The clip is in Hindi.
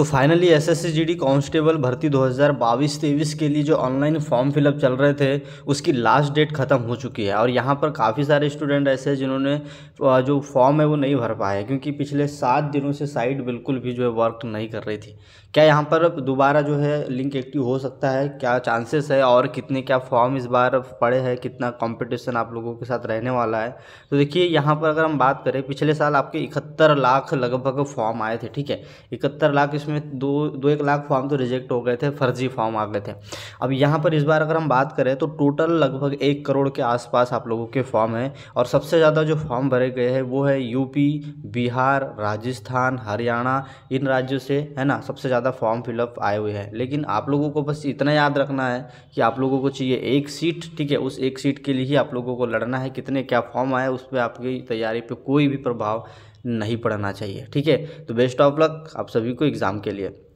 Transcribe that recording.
तो finally S S G D constable भर्ती 2022-23 के लिए जो ऑनलाइन फॉर्म फिलअप चल रहे थे उसकी लास्ट डेट ख़त्म हो चुकी है और यहाँ पर काफ़ी सारे स्टूडेंट ऐसे हैं जिन्होंने जो फॉर्म है वो नहीं भर पाए क्योंकि पिछले सात दिनों से साइट बिल्कुल भी जो है वर्क नहीं कर रही थी क्या यहाँ पर दोबारा जो है लिंक एक्टिव हो सकता है क्या चांसेस है और कितने क्या फॉर्म इस बार पड़े हैं कितना कॉम्पिटिशन आप लोगों के साथ रहने वाला है तो देखिए यहाँ पर अगर हम बात करें पिछले साल आपके इकहत्तर लाख लगभग फॉर्म आए थे ठीक है इकहत्तर लाख इसमें दो दो एक लाख फॉर्म तो रिजेक्ट हो गए थे फर्जी फॉर्म आ गए थे अब यहाँ पर इस बार अगर हम बात करें तो टोटल लगभग एक करोड़ के आसपास आप लोगों के फॉर्म हैं और सबसे ज़्यादा जो फॉर्म भरे गए हैं वो है यूपी बिहार राजस्थान हरियाणा इन राज्यों से है ना सबसे ज़्यादा फॉर्म फिलअप आए हुए हैं लेकिन आप लोगों को बस इतना याद रखना है कि आप लोगों को चाहिए एक सीट ठीक है उस एक सीट के लिए ही आप लोगों को लड़ना है कितने क्या फॉर्म आए उस पर आपकी तैयारी पर कोई भी प्रभाव नहीं पढ़ना चाहिए ठीक है तो बेस्ट ऑफ लक आप सभी को एग्ज़ाम के लिए